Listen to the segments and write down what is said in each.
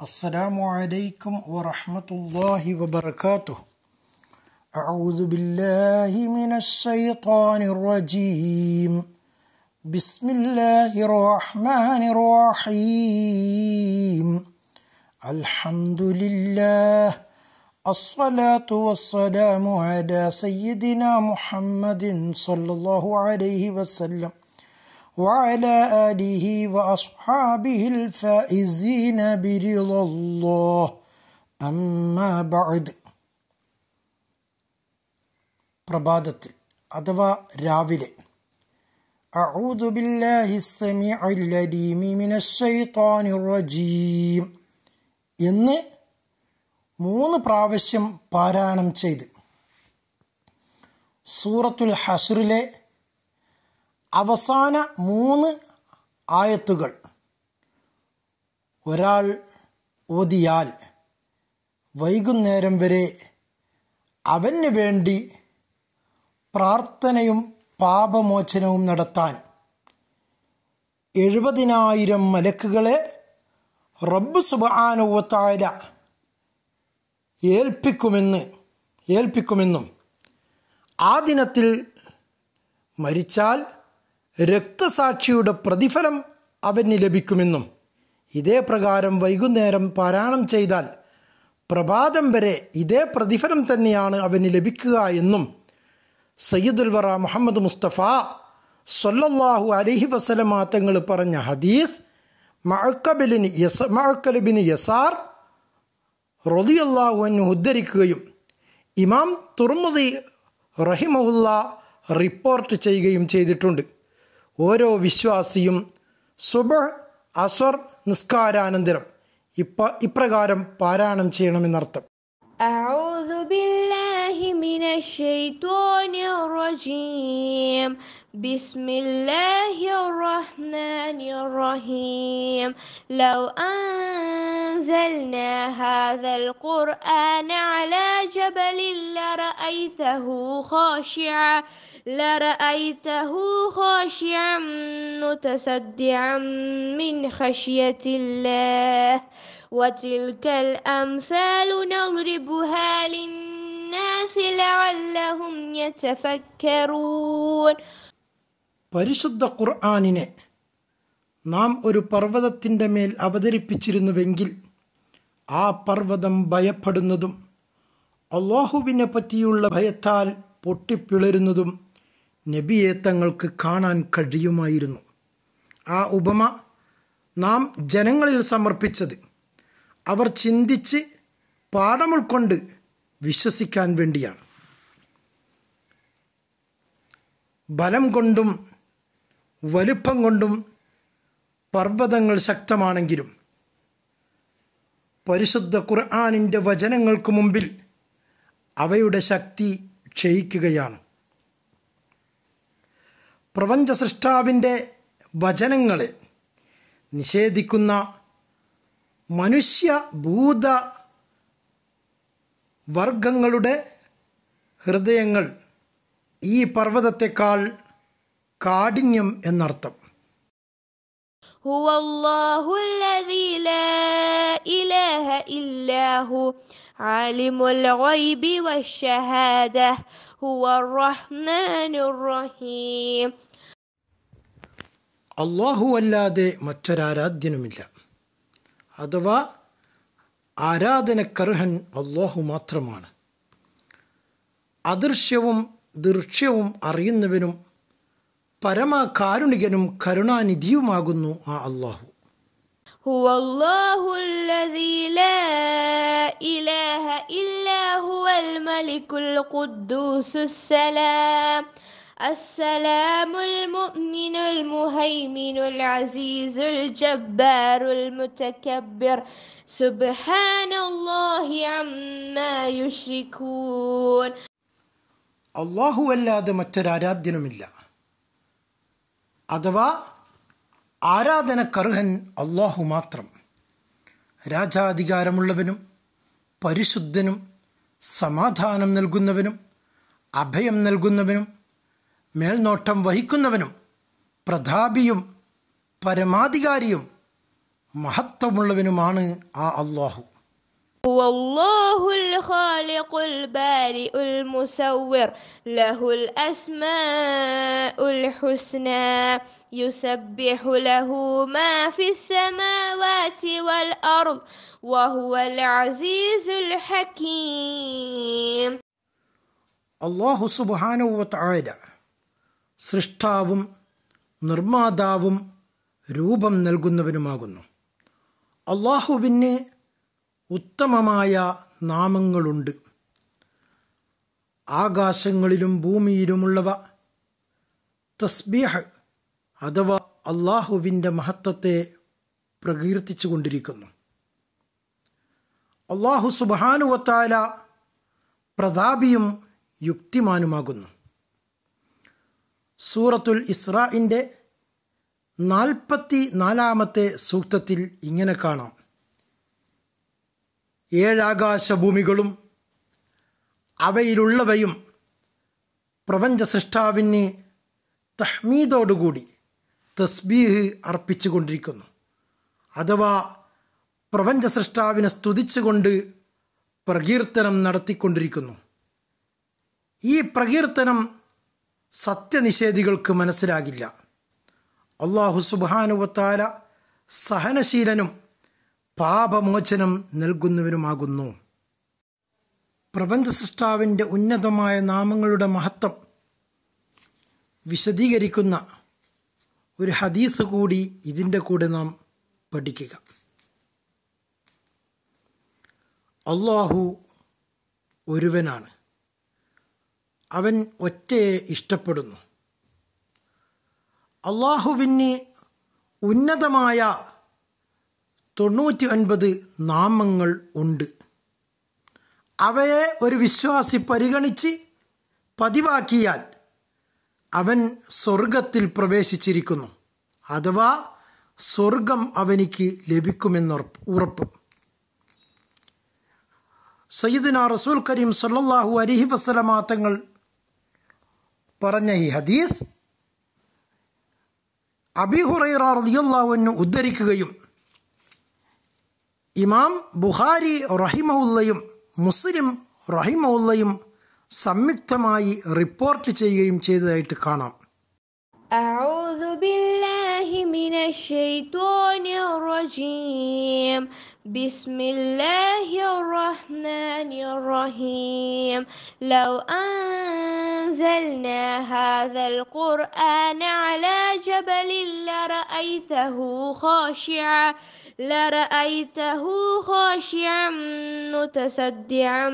السلام عليكم ورحمة الله وبركاته أعوذ بالله من الشيطان الرجيم بسم الله الرحمن الرحيم الحمد لله الصلاة والسلام على سيدنا محمد صلى الله عليه وسلم وعلى آله وأصحابه الفائزين برضا الله أما بعد പ്രഭാതത്തിൽ അഥവാ രാവിലെ أعوذ بالله السميع اللديم من الشيطان الرجيم എന്ന് മൂന്ന് പ്രാവശ്യം പാരായണം ചെയ്ത് സൂറത്തുൽ ഹസുറിലെ അവസാന മൂന്ന് ആയത്തുകൾ ഒരാൾ ഓതിയാൽ വൈകുന്നേരം വരെ അവന് വേണ്ടി പ്രാർത്ഥനയും പാപമോചനവും നടത്താൻ എഴുപതിനായിരം മലക്കുകളെ റബ്ബ് സുബാനുവത്തായ ഏൽപ്പിക്കുമെന്ന് ഏൽപ്പിക്കുമെന്നും ആ ദിനത്തിൽ മരിച്ചാൽ രക്തസാക്ഷിയുടെ പ്രതിഫലം അവന് ലഭിക്കുമെന്നും ഇതേ പ്രകാരം വൈകുന്നേരം പാരായണം ചെയ്താൽ പ്രഭാതം വരെ ഇതേ പ്രതിഫലം തന്നെയാണ് അവന് ലഭിക്കുക എന്നും സയ്യിദുൽ വറ മുഹമ്മദ് മുസ്തഫ സൊല്ലാഹു അലിഹി വസല തങ്ങൾ പറഞ്ഞ ഹദീസ് മഴക്കബിലിന് യസ മഴക്കലിബിന് യസാർ റൊതിയല്ലാഹുവിന് ഉദ്ധരിക്കുകയും ഇമാം തുർമുദി റഹിമഹുല്ല റിപ്പോർട്ട് ചെയ്യുകയും ചെയ്തിട്ടുണ്ട് ഓരോ വിശ്വാസിയും സുബ അസ്വർ നിസ്കാരാനന്തരം ഇപ്പ ഇപ്രകാരം പാരായണം ചെയ്യണമെന്നർത്ഥം من الشيطان الرجيم بسم الله الرحمن الرحيم لو أنزلنا هذا القرآن على جبل لرأيته خاشعا لرأيته خاشعا متصدعا من خشية الله وتلك الأمثال نضربها للناس الناس لعلهم يتفكرون പരിശുദ്ധ ഖുർആാനിനെ നാം ഒരു പർവ്വതത്തിൻ്റെ മേൽ അവതരിപ്പിച്ചിരുന്നുവെങ്കിൽ ആ പർവ്വതം ഭയപ്പെടുന്നതും അള്ളാഹുവിനെ പറ്റിയുള്ള ഭയത്താൽ പൊട്ടിപ്പിളരുന്നതും നബിയെ തങ്ങൾക്ക് കാണാൻ കഴിയുമായിരുന്നു ആ ഉപമ നാം ജനങ്ങളിൽ സമർപ്പിച്ചത് അവർ ചിന്തിച്ച് പാഠമുൾക്കൊണ്ട് വിശ്വസിക്കാൻ വേണ്ടിയാണ് ബലം കൊണ്ടും വലുപ്പം കൊണ്ടും പർവ്വതങ്ങൾ ശക്തമാണെങ്കിലും പരിശുദ്ധ ഖുർആാനിൻ്റെ വചനങ്ങൾക്ക് മുമ്പിൽ അവയുടെ ശക്തി ക്ഷയിക്കുകയാണ് പ്രപഞ്ച സൃഷ്ടാവിൻ്റെ വചനങ്ങളെ നിഷേധിക്കുന്ന മനുഷ്യ ഭൂത വർഗങ്ങളുടെ ഹൃദയങ്ങൾ ഈ പർവ്വതത്തെക്കാൾ കാഠിന്യം എന്നർത്ഥം هو الله الذي لا إله إلا هو عالم الغيب والشهادة هو الرحمن الرحيم അല്ലാഹു അല്ലാതെ മറ്റൊരാരാധ്യനുമില്ല അഥവാ ആരാധനക്കർഹൻ അള്ളാഹു മാത്രമാണ് അദൃശ്യവും ദൃശ്യവും അറിയുന്നവനും പരമകാരുണികനും കരുണാനിധിയുമാകുന്നു ആ അള്ളാഹു هو الله الذي لا إله إلا هو الملك القدوس السلام السلام المؤمن المهيمن العزيز الجبار المتكبر سبحان الله عما يشركون അള്ളാഹു അല്ലാതെ മറ്റൊരാരാധ്യനുമില്ല അഥവാ ആരാധനക്കർഹൻ അള്ളാഹു മാത്രം രാജാധികാരമുള്ളവനും പരിശുദ്ധനും സമാധാനം നൽകുന്നവനും അഭയം നൽകുന്നവനും മേൽനോട്ടം വഹിക്കുന്നവനും പ്രതാപിയും പരമാധികാരിയും മഹത്വമുള്ളവനുമാണ് ആ അള്ളാഹു هو الله الخالق البارئ المصور له الأسماء الحسنى يسبح له ما في السماوات والأرض وهو العزيز الحكيم الله سبحانه وتعالى സൃഷ്ടാവും നിർമ്മാതാവും രൂപം നൽകുന്നവനുമാകുന്നു അള്ളാഹുവിന് ഉത്തമമായ നാമങ്ങളുണ്ട് ആകാശങ്ങളിലും ഭൂമിയിലുമുള്ളവ തസ്ബീഹ് അഥവാ അള്ളാഹുവിൻ്റെ മഹത്വത്തെ പ്രകീർത്തിച്ചു കൊണ്ടിരിക്കുന്നു അള്ളാഹു സുബാനുവത്താല പ്രതാപിയും യുക്തിമാനുമാകുന്നു സൂറത്തുൽ ഇസ്രാഇൻ്റെ നാൽപ്പത്തി നാലാമത്തെ സൂക്തത്തിൽ ഇങ്ങനെ കാണാം ഏഴാകാശഭൂമികളും അവയിലുള്ളവയും പ്രപഞ്ച സൃഷ്ടാവിന് തഹ്മീദോടുകൂടി തസ്ബീഹ് അർപ്പിച്ചുകൊണ്ടിരിക്കുന്നു അഥവാ പ്രപഞ്ച സൃഷ്ടാവിനെ സ്തുതിച്ചുകൊണ്ട് പ്രകീർത്തനം നടത്തിക്കൊണ്ടിരിക്കുന്നു ഈ പ്രകീർത്തനം സത്യനിഷേധികൾക്ക് മനസ്സിലാകില്ല അള്ളാഹു സുബാനുവത്താല സഹനശീലനും പാപമോചനം നൽകുന്നവനുമാകുന്നു പ്രപഞ്ച സൃഷ്ടാവിൻ്റെ ഉന്നതമായ നാമങ്ങളുടെ മഹത്വം വിശദീകരിക്കുന്ന ഒരു ഹദീസ് കൂടി ഇതിൻ്റെ കൂടെ നാം പഠിക്കുക അള്ളാഹു ഒരുവനാണ് അവൻ ഒറ്റയെ ഇഷ്ടപ്പെടുന്നു അള്ളാഹുവിന് ഉന്നതമായ തൊണ്ണൂറ്റി ഒൻപത് നാമങ്ങൾ ഉണ്ട് അവയെ ഒരു വിശ്വാസി പരിഗണിച്ച് പതിവാക്കിയാൽ അവൻ സ്വർഗത്തിൽ പ്രവേശിച്ചിരിക്കുന്നു അഥവാ സ്വർഗം അവനിക്ക് ലഭിക്കുമെന്ന് ഉറപ്പ് സയ്യിദുന റസൂൽ കരീം സല്ലാഹു അലഹി വസലമാ തങ്ങൾ പറഞ്ഞ ഈ ഹദീസ് അബിഹുറൈറ ഉദ്ധരിക്കുകയും ഇമാം ബുഹാരി റഹിമുള്ളയും മുസ്ലിം റഹിമുള്ളയും സംയുക്തമായി റിപ്പോർട്ട് ചെയ്യുകയും ചെയ്തതായിട്ട് കാണാം أعوذ من الشيطان الرجيم بسم الله الرحمن الرحيم لو أنزلنا هذا القرآن على جبل لرأيته خاشعا لرأيته خاشعا متصدعا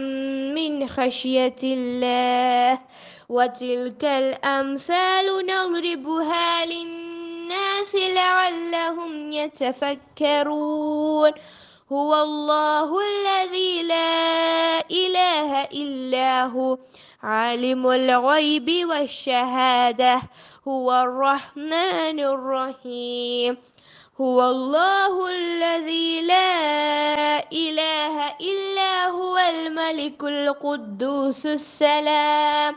من خشية الله وتلك الأمثال نضربها للناس الناس لعلهم يتفكرون هو الله الذي لا إله إلا هو عالم الغيب والشهادة هو الرحمن الرحيم هو الله الذي لا إله إلا هو الملك القدوس السلام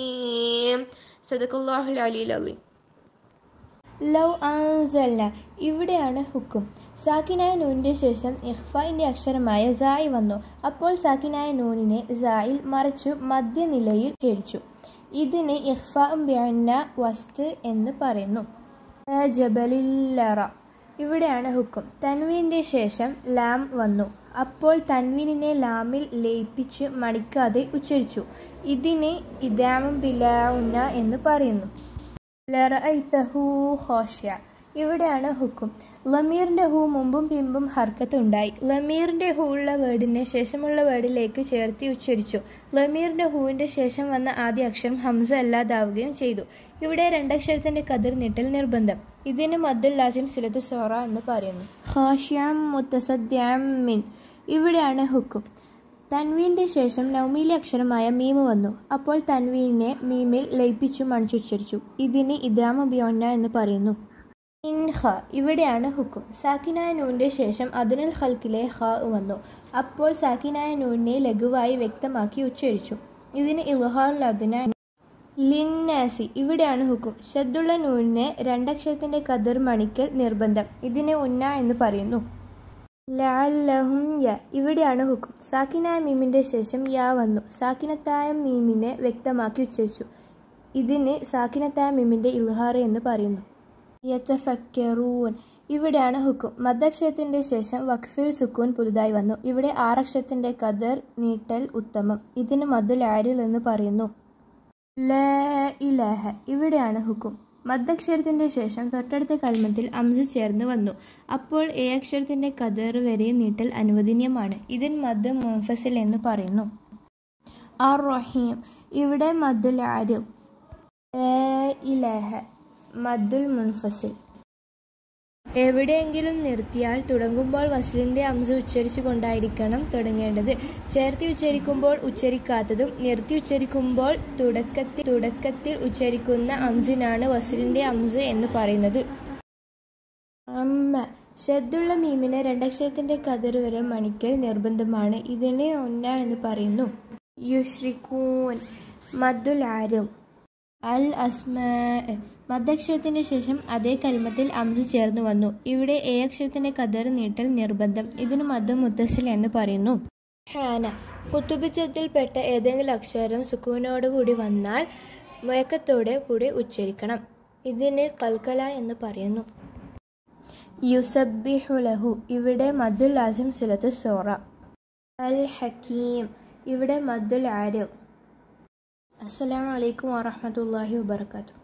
സദക്കുള്ള അലീൽ അലി ലൗ അൻസല്ല ഇവിടെയാണ് ഹുക്കും സാക്കിനായ നൂനിൻ്റെ ശേഷം ഇഹ്ഫായിൻ്റെ അക്ഷരമായ സായി വന്നു അപ്പോൾ സാക്കിനായ നൂനിനെ സായിൽ മറിച്ചു മധ്യനിലയിൽ ക്ഷേരിച്ചു ഇതിനെ ഇഹ്ഫ ബിഅന്ന വസ്ത് എന്ന് പറയുന്നു ജബലില്ലറ ഇവിടെയാണ് ഹുക്കും തൻവീൻ്റെ ശേഷം ലാം വന്നു അപ്പോൾ തൻവീനിനെ ലാമിൽ ലയിപ്പിച്ച് മടിക്കാതെ ഉച്ചരിച്ചു ഇതിനെ ഇദാമം ബിലാവുന്ന എന്ന് പറയുന്നു തഹൂ ഹോഷ്യാ ഇവിടെയാണ് ഹുക്കും ലമീറിൻ്റെ ഹു മുമ്പും പിമ്പും ഹർക്കത്തുണ്ടായി ലമീറിൻ്റെ ഹു ഉള്ള വേർഡിനെ ശേഷമുള്ള വേർഡിലേക്ക് ചേർത്തി ഉച്ചരിച്ചു ലമീറിൻ്റെ ഹുവിൻ്റെ ശേഷം വന്ന ആദ്യ അക്ഷരം ഹംസ അല്ലാതാവുകയും ചെയ്തു ഇവിടെ രണ്ടക്ഷരത്തിൻ്റെ കതിർ നീട്ടൽ നിർബന്ധം ഇതിന് മദ്ദുൽ ലാസിം സിലത്ത് സോറ എന്ന് പറയുന്നു ഹാഷ്യാം മുത്തസദ്യാം മിൻ ഇവിടെയാണ് ഹുക്കും തൻവീൻ്റെ ശേഷം നൗമിയിലെ അക്ഷരമായ മീമ് വന്നു അപ്പോൾ തൻവീനെ മീമിൽ ലയിപ്പിച്ചു മണിച്ചുച്ചരിച്ചു ഇതിന് ഇദാമ ബിയോന്ന എന്ന് പറയുന്നു ഇൻഹ ഇവിടെയാണ് ഹുക്കും സാക്കിനായ നൂന്റെ ശേഷം അതുനൽ ഹൽക്കിലെ ഹ വന്നു അപ്പോൾ സാക്കിനായ നൂനെ ലഘുവായി വ്യക്തമാക്കി ഉച്ചരിച്ചു ഇതിന് ഇൽഹാറുൽ ലിന്നാസി ഇവിടെയാണ് ഹുക്കും ഷദ്ദുള്ള നൂനെ രണ്ടക്ഷരത്തിന്റെ കതിർ മണിക്കൽ നിർബന്ധം ഇതിനെ ഉന്ന എന്ന് പറയുന്നു ലഅല്ലഹും യ ഇവിടെയാണ് ഹുക്കും സാക്കിനായ മീമിന്റെ ശേഷം യാ വന്നു സാക്കിനത്തായ മീമിനെ വ്യക്തമാക്കി ഉച്ചരിച്ചു ഇതിന് സാക്കിനത്തായ മീമിന്റെ ഇൽഹാർ എന്ന് പറയുന്നു യത്തഫക്കറൂൻ ഇവിടെയാണ് ഹുക്കും മദക്ഷയത്തിൻ്റെ ശേഷം വഖഫിൽ സുക്കൂൻ പുതുതായി വന്നു ഇവിടെ ആറക്ഷത്തിൻ്റെ കദർ നീട്ടൽ ഉത്തമം ഇതിന് മധു ആരിൽ എന്ന് പറയുന്നു ല ഇവിടെയാണ് ഹുക്കും മദ്ദക്ഷരത്തിൻ്റെ ശേഷം തൊട്ടടുത്ത കൽമത്തിൽ അംസ് ചേർന്ന് വന്നു അപ്പോൾ എ അക്ഷരത്തിൻ്റെ കദർ വരെ നീട്ടൽ അനുവദനീയമാണ് ഇതിൻ മദ് മുഫസിൽ എന്ന് പറയുന്നു അർ റഹീം ഇവിടെ മധു ആരിൽ മദ്ദുൽ മുൻഫസിൽ എവിടെയെങ്കിലും നിർത്തിയാൽ തുടങ്ങുമ്പോൾ വസലിൻ്റെ അംശം ഉച്ചരിച്ചു കൊണ്ടായിരിക്കണം തുടങ്ങേണ്ടത് ചേർത്തി ഉച്ചരിക്കുമ്പോൾ ഉച്ചരിക്കാത്തതും നിർത്തി ഉച്ചരിക്കുമ്പോൾ തുടക്കത്തിൽ തുടക്കത്തിൽ ഉച്ചരിക്കുന്ന അംശിനാണ് വസലിൻ്റെ അംസ് എന്ന് പറയുന്നത് അമ്മ ഷദ്ദുള്ള മീമിന് രണ്ടക്ഷരത്തിൻ്റെ വരെ മണിക്കൽ നിർബന്ധമാണ് ഇതിനെ ഒന്ന എന്ന് പറയുന്നു യുഷ്രിക്കൂൻ മദ്ദുൽ ആരും അൽ അസ്മ മധ്യക്ഷരത്തിന് ശേഷം അതേ കൽമത്തിൽ അംസ് ചേർന്നു വന്നു ഇവിടെ എ അക്ഷരത്തിന്റെ കതർ നീട്ടൽ നിർബന്ധം ഇതിന് മദ്ദം മുത്തസിൽ എന്ന് പറയുന്നു ഹാന പെട്ട ഏതെങ്കിലും അക്ഷരം സുക്കൂനോടുകൂടി വന്നാൽ മയക്കത്തോടെ കൂടി ഉച്ചരിക്കണം ഇതിന് കൽക്കല എന്ന് പറയുന്നു യുസബിഹുലഹു ഇവിടെ മദ്ദുൽ ആസിം സിലത്ത് സോറ അൽ ഹക്കീം ഇവിടെ മദ്ദുൽ ആരിഫ് അസ്സലാമലൈക്കും വാഹമത്തല്ലാഹി വാബർക്കാത്തു